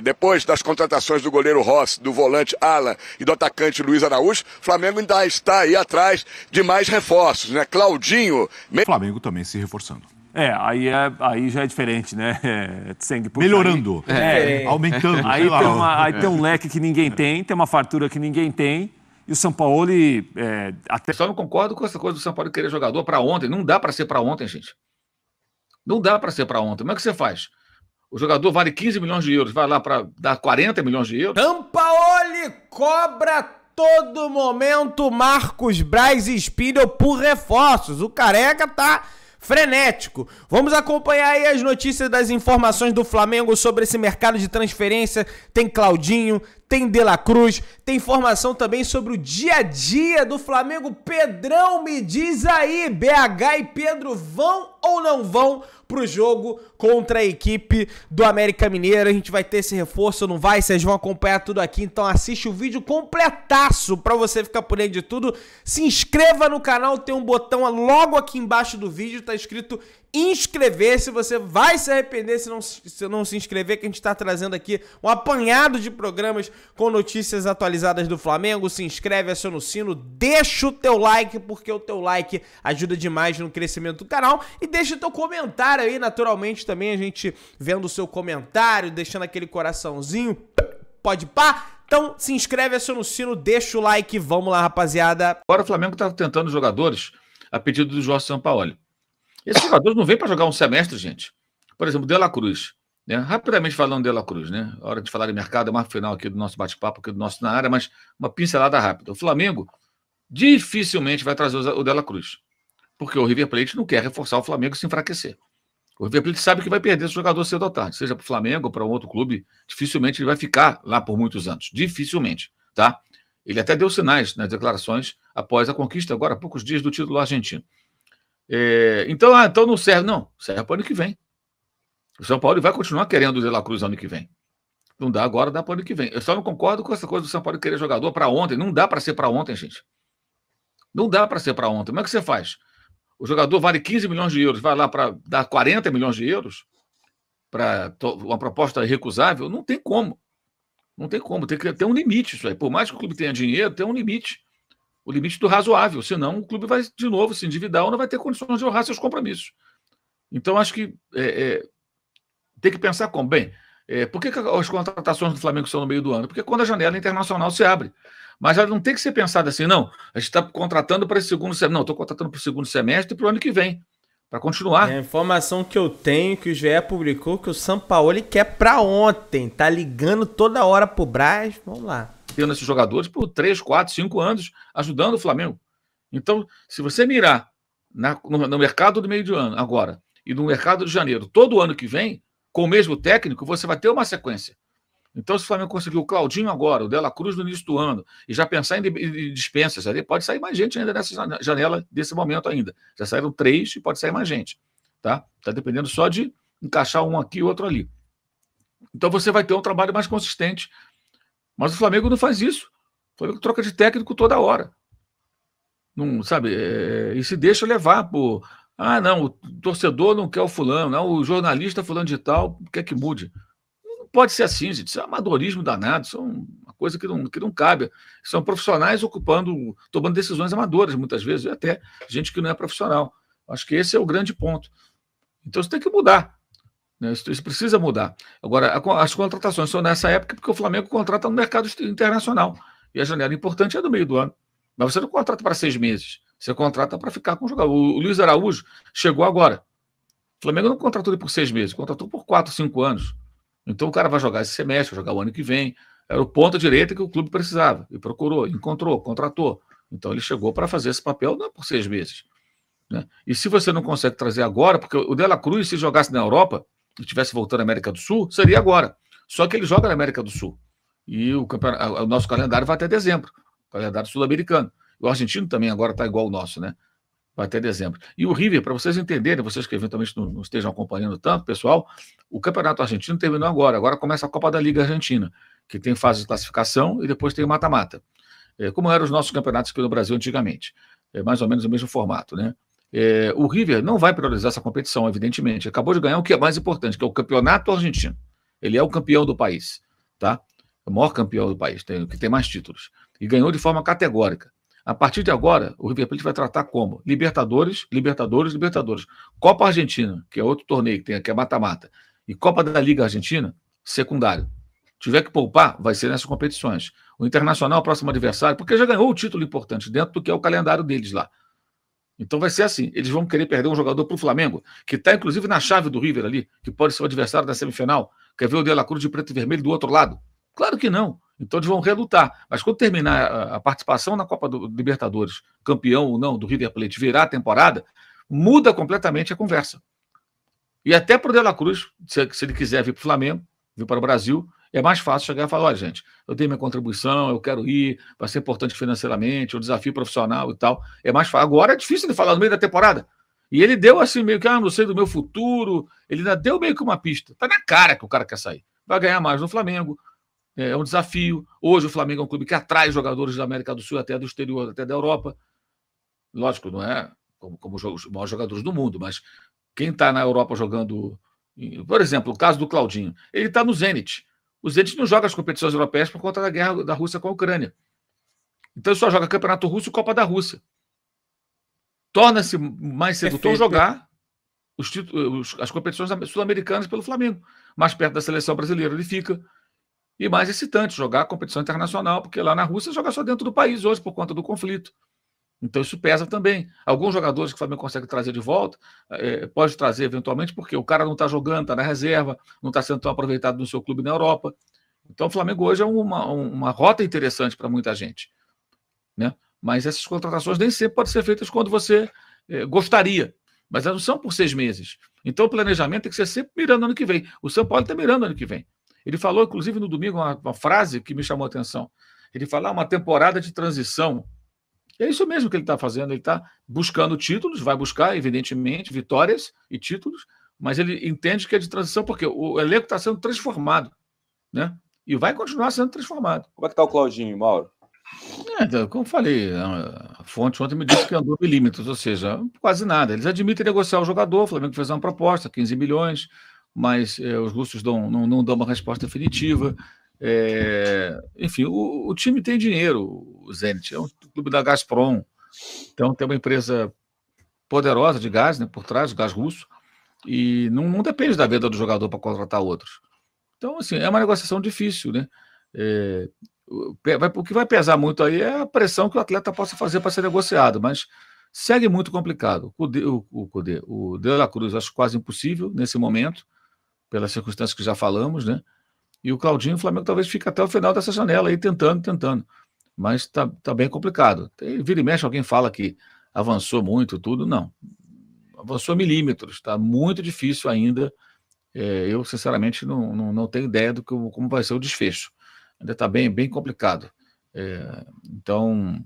Depois das contratações do goleiro Rossi, do volante Alan e do atacante Luiz Araújo, o Flamengo ainda está aí atrás de mais reforços, né? Claudinho. O Flamengo também se reforçando. É, aí, é, aí já é diferente, né? É, Melhorando. é, é, aumentando. Aí, tem, uma, aí tem um leque que ninguém tem, tem uma fartura que ninguém tem. E o São Paulo é, até. Só não concordo com essa coisa do São Paulo querer jogador para ontem. Não dá para ser para ontem, gente. Não dá para ser para ontem. Como é que você faz? O jogador vale 15 milhões de euros, vai lá para dar 40 milhões de euros. Tampaoli cobra todo momento Marcos Braz e Spindle por reforços. O careca tá frenético. Vamos acompanhar aí as notícias das informações do Flamengo sobre esse mercado de transferência. Tem Claudinho, tem De La Cruz, tem informação também sobre o dia a dia do Flamengo. Pedrão, me diz aí, BH e Pedro vão ou não vão para o jogo contra a equipe do América Mineiro. A gente vai ter esse reforço, não vai? Vocês vão acompanhar tudo aqui, então assiste o vídeo completaço para você ficar por dentro de tudo. Se inscreva no canal, tem um botão logo aqui embaixo do vídeo, tá escrito inscrever-se. Você vai se arrepender se não se, não se inscrever, que a gente está trazendo aqui um apanhado de programas com notícias atualizadas do Flamengo. Se inscreve, aciona o sino, deixa o teu like, porque o teu like ajuda demais no crescimento do canal. E deixa o teu comentário aí, naturalmente, também a gente vendo o seu comentário, deixando aquele coraçãozinho. Pode pá! Então, se inscreve, aciona o sino, deixa o like. Vamos lá, rapaziada. Agora o Flamengo está tentando jogadores a pedido do Jorge Sampaoli. Esses jogadores não vêm para jogar um semestre, gente. Por exemplo, De La Cruz. Né? Rapidamente falando de La Cruz, né? hora de falar de mercado é uma final aqui do nosso bate-papo, aqui do nosso na área, mas uma pincelada rápida. O Flamengo dificilmente vai trazer o De La Cruz, porque o River Plate não quer reforçar o Flamengo se enfraquecer. O River Plate sabe que vai perder esse jogador cedo ou tarde, seja para o Flamengo ou para um outro clube, dificilmente ele vai ficar lá por muitos anos. Dificilmente, tá? Ele até deu sinais nas declarações após a conquista, agora há poucos dias, do título argentino. É, então, ah, então não serve. Não, serve para o ano que vem. O São Paulo vai continuar querendo o Zé La Cruz ano que vem. Não dá agora, dá para ano que vem. Eu só não concordo com essa coisa do São Paulo querer jogador para ontem. Não dá para ser para ontem, gente. Não dá para ser para ontem. Como é que você faz? O jogador vale 15 milhões de euros, vai lá para dar 40 milhões de euros para uma proposta recusável? Não tem como. Não tem como. Tem que ter um limite isso aí. Por mais que o clube tenha dinheiro, tem um limite o limite do razoável, senão o clube vai de novo se endividar ou não vai ter condições de honrar seus compromissos. Então acho que é, é, tem que pensar como bem. É, por que, que, as contratações do Flamengo são no meio do ano? Porque é quando a janela internacional se abre. Mas ela não tem que ser pensada assim, não. A gente está contratando para esse segundo semestre. Não, estou contratando para o segundo semestre e para o ano que vem. Para continuar. É a informação que eu tenho, que o GE publicou, que o São Paulo quer para ontem. Tá ligando toda hora pro Braz. Vamos lá tendo esses jogadores por 3, 4, 5 anos ajudando o Flamengo. Então, se você mirar na, no, no, mercado do meio de ano agora e no mercado de janeiro, todo ano que vem, com o mesmo técnico, você vai ter uma sequência. Então, se o Flamengo conseguiu o Claudinho agora, o Dela Cruz no início do ano, e já pensar em dispensas, ali pode sair mais gente ainda nessa janela desse momento ainda. Já saíram três e pode sair mais gente. Tá? Tá dependendo só de encaixar um aqui e outro ali. Então você vai ter um trabalho mais consistente mas o Flamengo não faz isso. O Flamengo troca de técnico toda hora. Não, sabe, é, e se deixa levar por. Ah, não, o torcedor não quer o fulano, não, o jornalista fulano de tal quer que mude. Não pode ser assim, gente. Isso é amadorismo danado, isso é uma coisa que não, que não cabe. São profissionais ocupando, tomando decisões amadoras, muitas vezes, e até gente que não é profissional. Acho que esse é o grande ponto. Então você tem que mudar. Né? Isso, isso, precisa mudar. Agora, as contratações são nessa época porque o Flamengo contrata no mercado internacional. E a janela importante é do meio do ano. Mas você não contrata para seis meses. Você contrata para ficar com o jogador. O Luiz Araújo chegou agora. O Flamengo não contratou ele por seis meses, contratou por quatro, cinco anos. Então o cara vai jogar esse semestre, jogar o ano que vem. Era o ponta direita que o clube precisava. E procurou, encontrou, contratou. Então ele chegou para fazer esse papel não é por seis meses. Né? E se você não consegue trazer agora, porque o Dela Cruz, se jogasse na Europa, estivesse voltando à América do Sul, seria agora. Só que ele joga na América do Sul. E o, o nosso calendário vai até dezembro calendário sul-americano. O argentino também agora está igual o nosso, né? Vai até dezembro. E o River, para vocês entenderem, vocês que eventualmente não, não, estejam acompanhando tanto, pessoal, o Campeonato Argentino terminou agora. Agora começa a Copa da Liga Argentina, que tem fase de classificação e depois tem o mata-mata. É, como eram os nossos campeonatos aqui no Brasil antigamente. É mais ou menos o mesmo formato, né? É, o River não vai priorizar essa competição, evidentemente. Acabou de ganhar o que é mais importante, que é o campeonato argentino. Ele é o campeão do país, tá? O maior campeão do país, tem, que tem mais títulos. E ganhou de forma categórica. A partir de agora, o River Plate vai tratar como? Libertadores, Libertadores, Libertadores. Copa Argentina, que é outro torneio que tem aqui, é mata-mata. E Copa da Liga Argentina, secundário. Tiver que poupar, vai ser nessas competições. O Internacional, próximo adversário, porque já ganhou o título importante dentro do que é o calendário deles lá. Então vai ser assim. Eles vão querer perder um jogador para o Flamengo, que está inclusive na chave do River ali, que pode ser o adversário da semifinal. Quer ver o De La Cruz de preto e vermelho do outro lado? Claro que não. Então eles vão relutar. Mas quando terminar a participação na Copa do Libertadores, campeão ou não do River Plate, virar a temporada, muda completamente a conversa. E até para o De La Cruz, se, ele quiser vir para o Flamengo, vir para o Brasil, é mais fácil chegar e falar: olha, gente, eu dei minha contribuição, eu quero ir, vai ser importante financeiramente, o desafio profissional e tal. É mais fácil. Agora é difícil de falar no meio da temporada. E ele deu assim, meio que, ah, não sei do meu futuro. Ele ainda deu meio que uma pista. Tá na cara que o cara quer sair. Vai ganhar mais no Flamengo. É, é um desafio. Hoje o Flamengo é um clube que atrai jogadores da América do Sul, até do exterior, até da Europa. Lógico, não é como, como os maiores jogadores do mundo, mas quem está na Europa jogando. Por exemplo, o caso do Claudinho. Ele está no Zenit. Os Zenit não jogam as competições europeias por conta da guerra da Rússia com a Ucrânia. Então ele só joga Campeonato Russo e Copa da Rússia. Torna-se mais é sedutor Perfeito. jogar os títulos, as competições sul-americanas pelo Flamengo. Mais perto da seleção brasileira ele fica. E mais excitante jogar competição internacional, porque lá na Rússia joga só dentro do país hoje por conta do conflito. Então isso pesa também. Alguns jogadores que o Flamengo consegue trazer de volta, é, pode trazer eventualmente, porque o cara não está jogando, está na reserva, não está sendo tão aproveitado no seu clube na Europa. Então o Flamengo hoje é uma, uma rota interessante para muita gente. Né? Mas essas contratações nem sempre podem ser feitas quando você é, gostaria. Mas elas não são por seis meses. Então o planejamento tem que ser sempre mirando ano que vem. O São Paulo está mirando ano que vem. Ele falou, inclusive, no domingo, uma, uma frase que me chamou a atenção. Ele falou ah, uma temporada de transição é isso mesmo que ele está fazendo. Ele está buscando títulos, vai buscar, evidentemente, vitórias e títulos, mas ele entende que é de transição, porque o elenco está sendo transformado, né? E vai continuar sendo transformado. Como é que está o Claudinho, Mauro? É, então, como falei, a fonte ontem me disse que andou milímetros, ou seja, quase nada. Eles admitem negociar o jogador, o Flamengo fez uma proposta, 15 milhões, mas é, os russos dão, não, não, dão uma resposta definitiva. É, enfim, o, o, time tem dinheiro, o Zenit, é um clube da Gazprom, então tem uma empresa poderosa de gás né, por trás, gás russo, e não, não depende da venda do jogador para contratar outros. Então, assim, é uma negociação difícil, né? É, o que vai pesar muito aí é a pressão que o atleta possa fazer para ser negociado, mas segue muito complicado. O, o, o, o De La Cruz acho quase impossível nesse momento, pelas circunstâncias que já falamos, né? E o Claudinho, o Flamengo talvez fique até o final dessa janela aí, tentando, tentando. Mas está tá bem complicado. Tem, vira e mexe, alguém fala que avançou muito, tudo. Não. Avançou milímetros. Está muito difícil ainda. É, eu, sinceramente, não, não, não, tenho ideia do que, como vai ser o desfecho. Ainda está bem, bem complicado. É, então,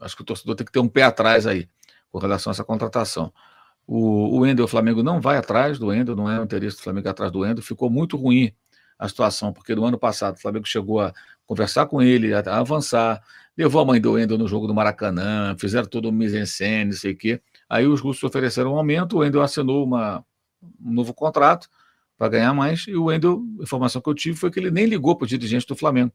acho que o torcedor tem que ter um pé atrás aí com relação a essa contratação. O, o o Flamengo não vai atrás do Ender, não é o interesse do Flamengo atrás do Ender, ficou muito ruim a situação, porque no ano passado o Flamengo chegou a conversar com ele, a, avançar, levou a mãe do Wendel no jogo do Maracanã, fizeram todo o mise-en-scène, não sei o quê. Aí os russos ofereceram um aumento, o Wendel assinou uma, um novo contrato para ganhar mais, e o Wendel, a informação que eu tive foi que ele nem ligou para o dirigente do Flamengo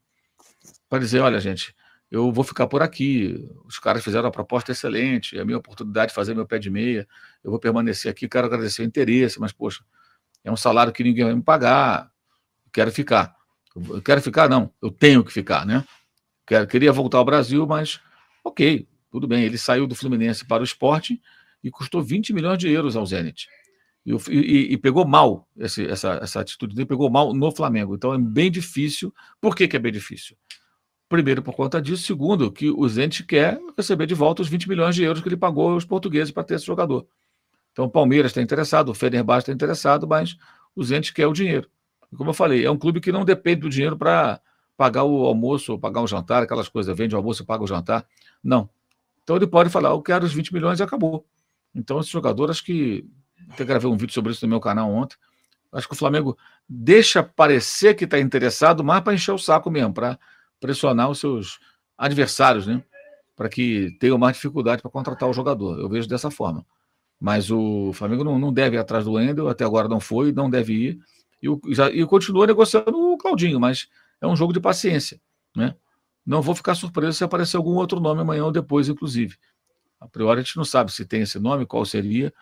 para dizer, olha, gente, eu vou ficar por aqui. Os caras fizeram uma proposta excelente, é a minha oportunidade de fazer meu pé de meia. Eu vou permanecer aqui, quero agradecer o interesse, mas, poxa, é um salário que ninguém vai me pagar quero ficar. Eu quero ficar, não, eu tenho que ficar, né? Quero, queria voltar ao Brasil, mas ok, tudo bem. Ele saiu do Fluminense para o esporte e custou 20 milhões de euros ao Zenit. E, e, e pegou mal esse, essa, essa atitude dele, pegou mal no Flamengo. Então é bem difícil. Por que, que é bem difícil? Primeiro, por conta disso. Segundo, que o Zenit quer receber de volta os 20 milhões de euros que ele pagou aos portugueses para ter esse jogador. Então, o Palmeiras está interessado, o Fenerbahçe está interessado, mas o Zenit quer o dinheiro. Como eu falei, é um clube que não depende do dinheiro para pagar o almoço, pagar um jantar, aquelas coisas, vende o almoço paga o jantar. Não. Então ele pode falar, eu quero os 20 milhões e acabou. Então esse jogador, acho que. Até gravei um vídeo sobre isso no meu canal ontem. Acho que o Flamengo deixa parecer que está interessado, mas para encher o saco mesmo, para pressionar os seus adversários, né? Para que tenham mais dificuldade para contratar o jogador. Eu vejo dessa forma. Mas o Flamengo não, não deve ir atrás do Wendel, até agora não foi, não deve ir e, e continua negociando o Claudinho, mas é um jogo de paciência. Né? Não vou ficar surpreso se aparecer algum outro nome amanhã ou depois, inclusive. A priori a gente não sabe se tem esse nome, qual seria,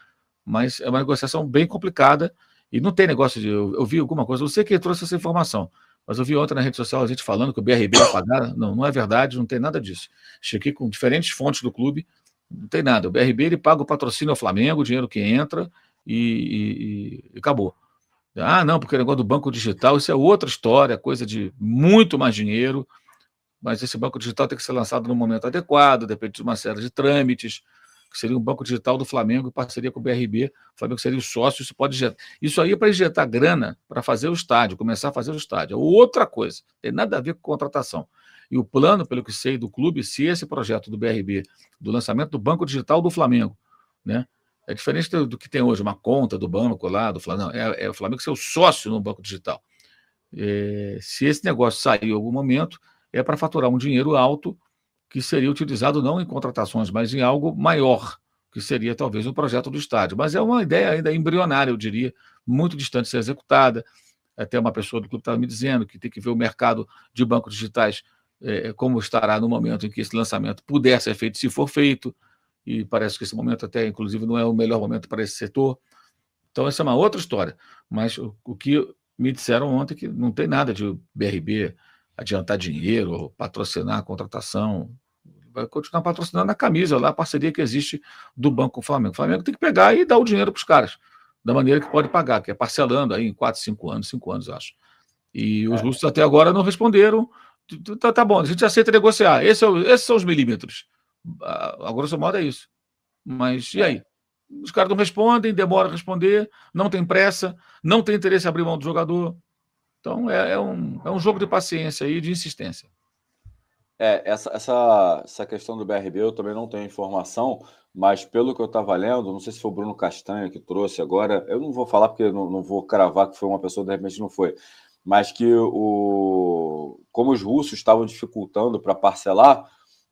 mas é uma negociação bem complicada e não tem negócio de. Eu, eu vi alguma coisa, você que trouxe essa informação, mas eu vi ontem na rede social a gente falando que o BRB ia pagar. Não, não é verdade, não tem nada disso. cheguei com diferentes fontes do clube, não tem nada. O BRB ele paga o patrocínio ao Flamengo, o dinheiro que entra e, e, e acabou. Ah, não, porque o negócio do banco digital, isso é outra história, coisa de muito mais dinheiro, mas esse banco digital tem que ser lançado no momento adequado, depende de uma série de trâmites, que seria um banco digital do Flamengo em parceria com o BRB, o Flamengo seria o sócio, isso pode injetar. Isso aí é para injetar grana para fazer o estádio, começar a fazer o estádio. É outra coisa, tem nada a ver com contratação. E o plano, pelo que sei, do clube, se esse projeto do BRB, do lançamento do banco digital do Flamengo, né, é diferente do, do, que tem hoje, uma conta do banco lá, do Flamengo. É, é o Flamengo ser o sócio no banco digital. É, se esse negócio sair em algum momento, é para faturar um dinheiro alto que seria utilizado não em contratações, mas em algo maior, que seria talvez um projeto do estádio. Mas é uma ideia ainda embrionária, eu diria, muito distante de ser executada. Até uma pessoa do clube estava tá me dizendo que tem que ver o mercado de bancos digitais é, como estará no momento em que esse lançamento puder ser feito, se for feito e parece que esse momento até, inclusive, não é o melhor momento para esse setor. Então, essa é uma outra história. Mas o, o que me disseram ontem é que não tem nada de BRB adiantar dinheiro, patrocinar a contratação. Vai continuar patrocinando a camisa lá, a parceria que existe do Banco com o Flamengo. O Flamengo tem que pegar e dar o dinheiro para os caras, da maneira que pode pagar, que é parcelando aí em 4, 5 anos, 5 anos, acho. E os é. russos até agora não responderam. Tá, tá bom, a gente aceita negociar. Esse é, esses são os milímetros. A, grosso modo é isso. Mas e aí? Os caras não respondem, demoram a responder, não tem pressa, não tem interesse em abrir mão do jogador. Então é, é um, é um jogo de paciência e de insistência. É, essa, essa, essa questão do BRB eu também não tenho informação, mas pelo que eu estava lendo, não sei se foi o Bruno Castanha que trouxe agora, eu não vou falar porque não, não vou cravar que foi uma pessoa, de repente não foi, mas que o como os russos estavam dificultando para parcelar,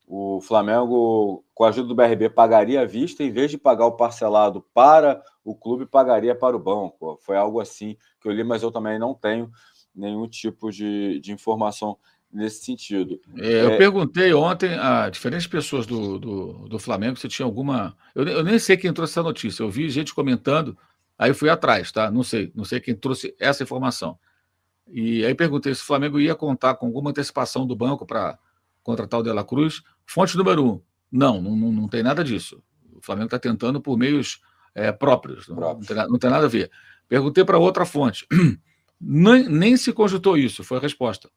o Flamengo, com a ajuda do BRB, pagaria à vista, em vez de pagar o parcelado para o clube, pagaria para o banco. Foi algo assim que eu li, mas eu também não tenho nenhum tipo de, de informação nesse sentido. É, eu é... perguntei ontem a diferentes pessoas do, do, do Flamengo se tinha alguma. Eu, eu, nem sei quem trouxe essa notícia, eu vi gente comentando, aí fui atrás, tá? Não sei, não sei quem trouxe essa informação. E aí perguntei se o Flamengo ia contar com alguma antecipação do banco para contratar o De La Cruz. Fonte número um: não, não, não tem nada disso. O Flamengo está tentando por meios é, próprios, não, não, tem, não, tem, nada a ver. Perguntei para outra fonte. nem, nem se conjuntou isso, foi a resposta.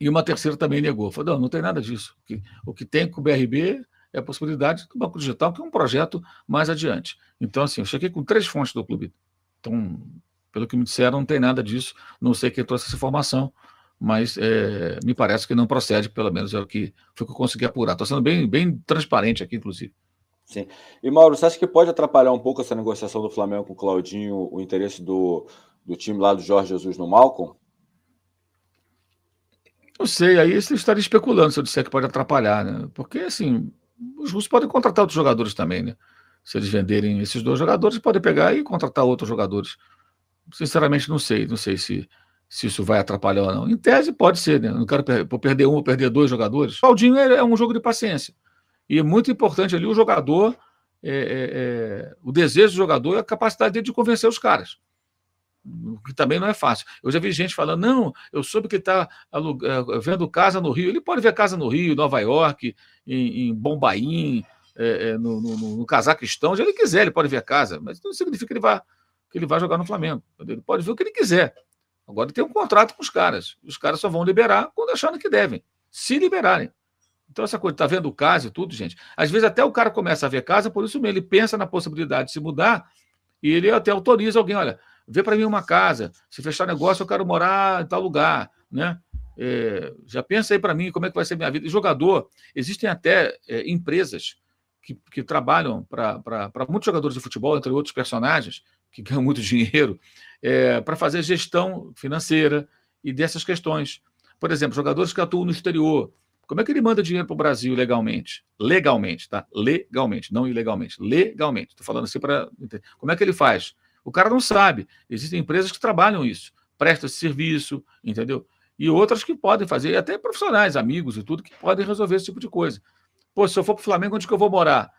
E uma terceira também negou. Falou, não, não tem nada disso. O que, o que tem com o BRB é a possibilidade do Banco Digital, que é um projeto mais adiante. Então, assim, eu cheguei com três fontes do clube. Então, pelo que me disseram, não tem nada disso. Não sei quem trouxe essa informação mas é, me parece que não procede, pelo menos é o que foi que eu consegui apurar. Estou sendo bem, bem transparente aqui, inclusive. Sim. E Mauro, você acha que pode atrapalhar um pouco essa negociação do Flamengo com o Claudinho, o interesse do, do time lá do Jorge Jesus no Malcom? Não sei, aí você estaria especulando se eu disser que pode atrapalhar, né? Porque, assim, os russos podem contratar outros jogadores também, né? Se eles venderem esses dois jogadores, podem pegar e contratar outros jogadores. Sinceramente, não sei, não sei se se isso vai atrapalhar ou não. Em tese, pode ser, né? Não quero per perder um ou perder dois jogadores. O Faldinho é, um jogo de paciência. E é muito importante ali o jogador, é, é, é, o desejo do jogador e a capacidade dele de convencer os caras. O que também não é fácil. Eu já vi gente falando: não, eu soube que está é, vendo casa no Rio. Ele pode ver casa no Rio, Nova York, em, em Bombaim, é, é no, no, no, no Cazaquistão, onde ele quiser, ele pode ver casa, mas não significa que ele vá, que ele vá jogar no Flamengo. Ele pode ver o que ele quiser. Agora tem um contrato com os caras. Os caras só vão liberar quando achando que devem, se liberarem. Então, essa coisa, tá vendo casa e tudo, gente. Às vezes até o cara começa a ver casa, é por isso mesmo, ele pensa na possibilidade de se mudar e ele até autoriza alguém, olha, vê para mim uma casa, se fechar negócio, eu quero morar em tal lugar, né? É, já pensa aí para mim como é que vai ser minha vida. E jogador, existem até é, empresas que, que trabalham para muitos jogadores de futebol, entre outros personagens, que ganham muito dinheiro, é, para fazer gestão financeira e dessas questões. Por exemplo, jogadores que atuam no exterior. Como é que ele manda dinheiro para o Brasil legalmente? Legalmente, tá? Legalmente, não ilegalmente. Legalmente. Estou falando assim para. Como é que ele faz? O cara não sabe. Existem empresas que trabalham isso, prestam esse serviço, entendeu? E outras que podem fazer, e até profissionais, amigos e tudo, que podem resolver esse tipo de coisa. Pô, se eu for para o Flamengo, onde que eu vou morar?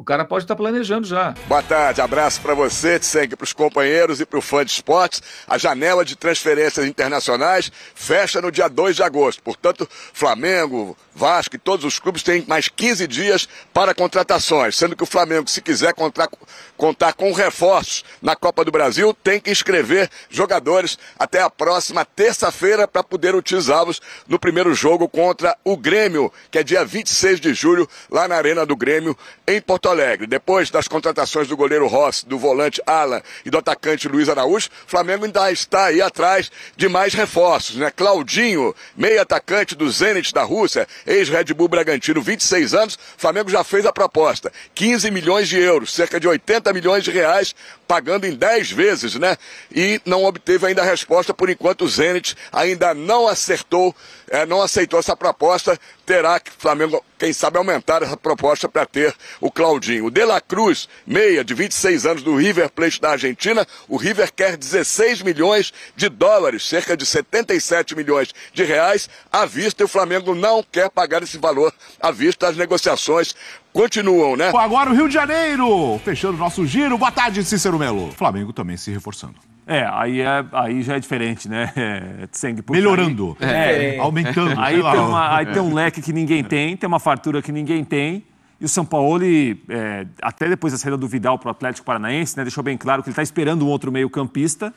O cara pode estar tá planejando já. Boa tarde, abraço para você, Tsenk, para os companheiros e para o fã de esportes. A janela de transferências internacionais fecha no dia 2 de agosto. Portanto, Flamengo, Vasco e todos os clubes têm mais 15 dias para contratações, sendo que o Flamengo, se quiser contar, contar com reforços na Copa do Brasil, tem que inscrever jogadores até a próxima terça-feira para poder utilizá-los no primeiro jogo contra o Grêmio, que é dia 26 de julho, lá na Arena do Grêmio, em Porto Porto Alegre. Depois das contratações do goleiro Rossi, do volante Alan e do atacante Luiz Araújo, o Flamengo ainda está aí atrás de mais reforços, né? Claudinho, meio atacante do Zenit da Rússia, ex-Red Bull Bragantino, 26 anos, o Flamengo já fez a proposta, 15 milhões de euros, cerca de 80 milhões de reais, pagando em 10 vezes, né? E não obteve ainda a resposta, por enquanto o Zenit ainda não acertou, é, não aceitou essa proposta, terá que o Flamengo, quem sabe, aumentar essa proposta para ter o Claudinho. O De La Cruz, meia de 26 anos do River Plate da Argentina, o River quer 16 milhões de dólares, cerca de 77 milhões de reais à vista e o Flamengo não quer pagar esse valor à vista. As negociações continuam, né? Agora o Rio de Janeiro, fechando nosso giro. Boa tarde, Cícero Melo. Flamengo também se reforçando. É, aí, é, aí já é diferente, né? É, Melhorando, aí, é, é, aumentando. Aí, tem, uma, aí tem, um é. leque que ninguém é. tem, tem uma fartura que ninguém tem. E o São Paulo, é, até depois da saída do Vidal para o Atlético Paranaense, né, deixou bem claro que ele está esperando um outro meio-campista.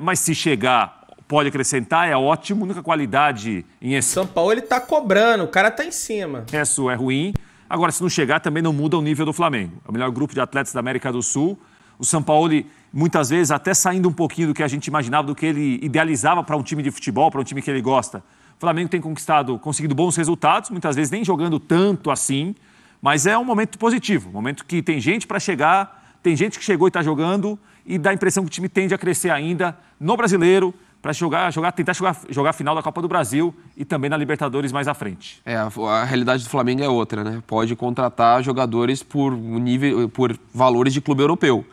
mas se chegar, pode acrescentar, é ótimo. Única qualidade em esse. São Paulo ele está cobrando, o cara está em cima. Isso é ruim. Agora, se não chegar, também não muda o nível do Flamengo. É o melhor grupo de atletas da América do Sul. O São Paulo muitas vezes até saindo um pouquinho do que a gente imaginava, do que ele idealizava para um time de futebol, para um time que ele gosta. O Flamengo tem conquistado, conseguido bons resultados, muitas vezes nem jogando tanto assim, mas é um momento positivo, um momento que tem gente para chegar, tem gente que chegou e está jogando e dá a impressão que o time tende a crescer ainda no Brasileiro, para jogar, jogar, tentar jogar, jogar a final da Copa do Brasil e também na Libertadores mais à frente. É, a, a, realidade do Flamengo é outra, né? Pode contratar jogadores por nível, por valores de clube europeu.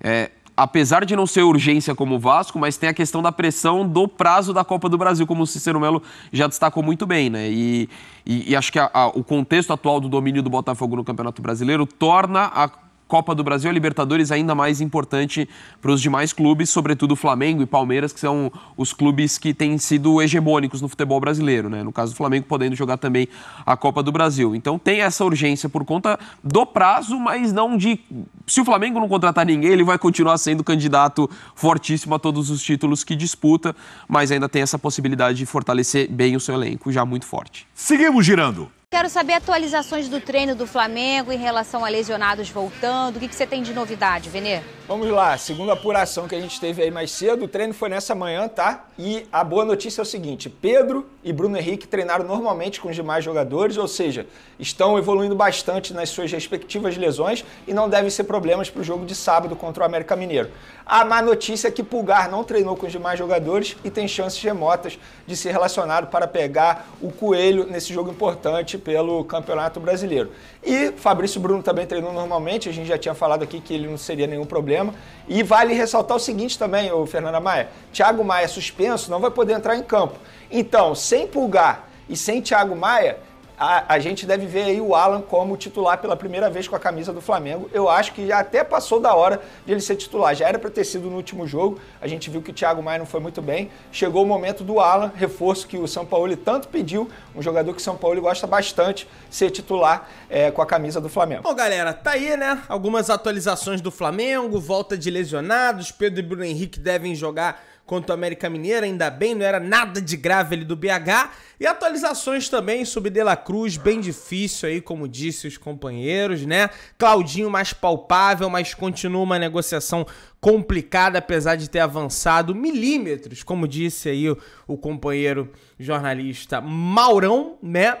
É, apesar de não ser urgência como o Vasco, mas tem a questão da pressão do prazo da Copa do Brasil, como o Cicero Melo já destacou muito bem, né? E, e, e acho que a, a, o contexto atual do domínio do Botafogo no Campeonato Brasileiro torna a Copa do Brasil, a Libertadores é ainda mais importante para os demais clubes, sobretudo Flamengo e Palmeiras, que são os clubes que têm sido hegemônicos no futebol brasileiro, né? No caso do Flamengo, podendo jogar também a Copa do Brasil. Então tem essa urgência por conta do prazo, mas não de. Se o Flamengo não contratar ninguém, ele vai continuar sendo candidato fortíssimo a todos os títulos que disputa, mas ainda tem essa possibilidade de fortalecer bem o seu elenco, já muito forte. Seguimos girando. Quero saber atualizações do treino do Flamengo em relação a lesionados voltando. O que, que você tem de novidade, Venê? Vamos lá, segunda apuração que a gente teve aí mais cedo, o treino foi nessa manhã, tá? E a boa notícia é o seguinte: Pedro e Bruno Henrique treinaram normalmente com os demais jogadores, ou seja, estão evoluindo bastante nas suas respectivas lesões e não devem ser problemas para o jogo de sábado contra o América Mineiro. A má notícia é que Pulgar não treinou com os demais jogadores e tem chances remotas de ser relacionado para pegar o Coelho nesse jogo importante pelo Campeonato Brasileiro. E Fabrício Bruno também treinou normalmente, a gente já tinha falado aqui que ele não seria nenhum problema problema. E vale ressaltar o seguinte também, o Fernanda Maia: Thiago Maia suspenso não vai poder entrar em campo. Então, sem Pulgar e sem Thiago Maia, a, a, gente deve ver aí o Alan como titular pela primeira vez com a camisa do Flamengo. Eu acho que já até passou da hora de ele ser titular. Já era para ter sido no último jogo. A gente viu que o Thiago Maia não foi muito bem. Chegou o momento do Alan, reforço que o São Paulo tanto pediu, um jogador que o São Paulo gosta bastante, ser titular é, com a camisa do Flamengo. Bom, galera, tá aí, né? Algumas atualizações do Flamengo, volta de lesionados, Pedro e Bruno Henrique devem jogar quanto o América Mineira, ainda bem, não era nada de grave ali do BH. E atualizações também sobre De La Cruz, bem difícil aí, como disse os companheiros, né? Claudinho mais palpável, mas continua uma negociação complicada, apesar de ter avançado milímetros, como disse aí o, o companheiro jornalista Maurão, né?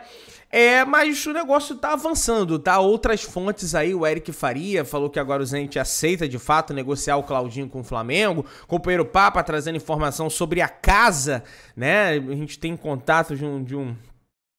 É, mas o negócio tá avançando, tá? Outras fontes aí, o Eric Faria falou que agora o Zenit aceita de fato negociar o Claudinho com o Flamengo. O companheiro Papa trazendo informação sobre a casa, né? A gente tem contato de um, de um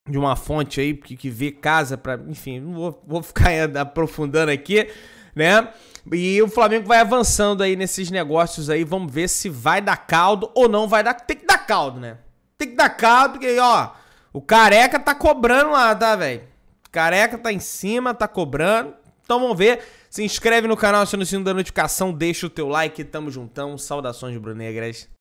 de uma fonte aí que, que vê casa para, enfim, não vou, vou ficar aprofundando aqui, né? E o Flamengo vai avançando aí nesses negócios aí, vamos ver se vai dar caldo ou não vai dar, tem que dar caldo, né? Tem que dar caldo, porque ó, o careca tá cobrando lá, tá, velho? Careca tá em cima, tá cobrando. Então vamos ver. Se inscreve no canal, aciona o sino da notificação, deixa o teu like. Tamo juntão. Saudações, Brunegras.